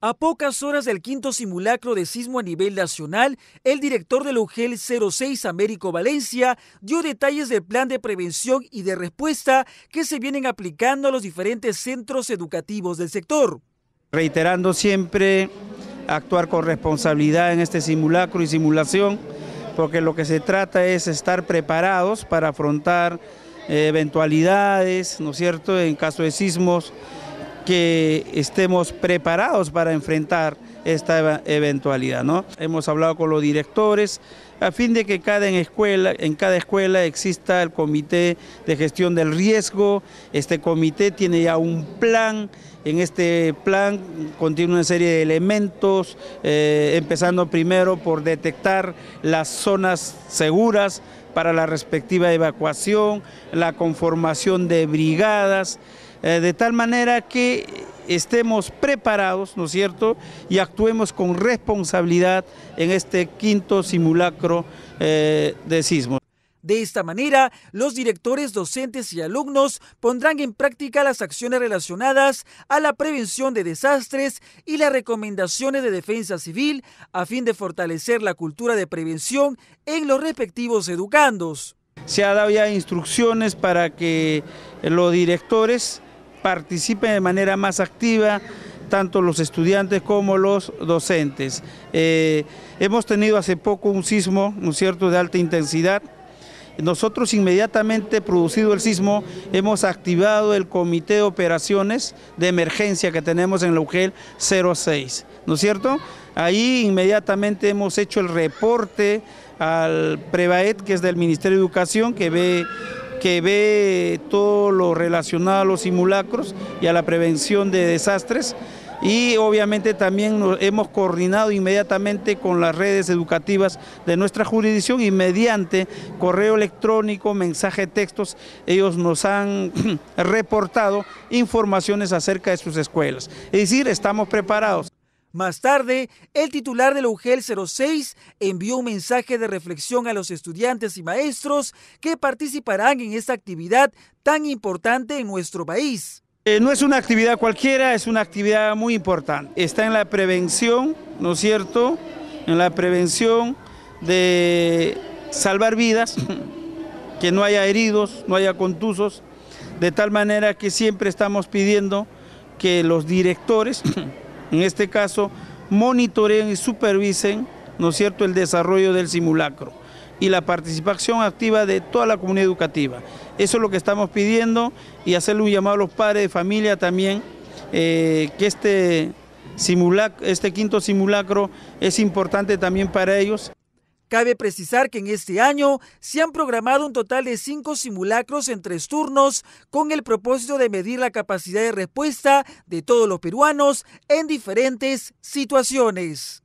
A pocas horas del quinto simulacro de sismo a nivel nacional, el director del UGEL 06, Américo Valencia, dio detalles del plan de prevención y de respuesta que se vienen aplicando a los diferentes centros educativos del sector. Reiterando siempre actuar con responsabilidad en este simulacro y simulación, porque lo que se trata es estar preparados para afrontar eh, eventualidades, ¿no es cierto?, en caso de sismos que estemos preparados para enfrentar esta eventualidad. ¿no? Hemos hablado con los directores a fin de que cada en, escuela, en cada escuela exista el comité de gestión del riesgo. Este comité tiene ya un plan. En este plan contiene una serie de elementos, eh, empezando primero por detectar las zonas seguras para la respectiva evacuación, la conformación de brigadas. Eh, de tal manera que estemos preparados, ¿no es cierto?, y actuemos con responsabilidad en este quinto simulacro eh, de sismo. De esta manera, los directores, docentes y alumnos pondrán en práctica las acciones relacionadas a la prevención de desastres y las recomendaciones de defensa civil a fin de fortalecer la cultura de prevención en los respectivos educandos. Se ha dado ya instrucciones para que los directores participen de manera más activa tanto los estudiantes como los docentes. Eh, hemos tenido hace poco un sismo, ¿no cierto?, de alta intensidad. Nosotros inmediatamente producido el sismo hemos activado el comité de operaciones de emergencia que tenemos en la UGEL 06, ¿no es cierto? Ahí inmediatamente hemos hecho el reporte al PREVAET, que es del Ministerio de Educación, que ve que ve todo lo relacionado a los simulacros y a la prevención de desastres y obviamente también hemos coordinado inmediatamente con las redes educativas de nuestra jurisdicción y mediante correo electrónico, mensaje textos, ellos nos han reportado informaciones acerca de sus escuelas. Es decir, estamos preparados. Más tarde, el titular del UGEL 06 envió un mensaje de reflexión a los estudiantes y maestros que participarán en esta actividad tan importante en nuestro país. Eh, no es una actividad cualquiera, es una actividad muy importante. Está en la prevención, ¿no es cierto? En la prevención de salvar vidas, que no haya heridos, no haya contusos, de tal manera que siempre estamos pidiendo que los directores en este caso, monitoreen y supervisen, ¿no es cierto?, el desarrollo del simulacro y la participación activa de toda la comunidad educativa. Eso es lo que estamos pidiendo y hacerle un llamado a los padres de familia también, eh, que este, este quinto simulacro es importante también para ellos. Cabe precisar que en este año se han programado un total de cinco simulacros en tres turnos con el propósito de medir la capacidad de respuesta de todos los peruanos en diferentes situaciones.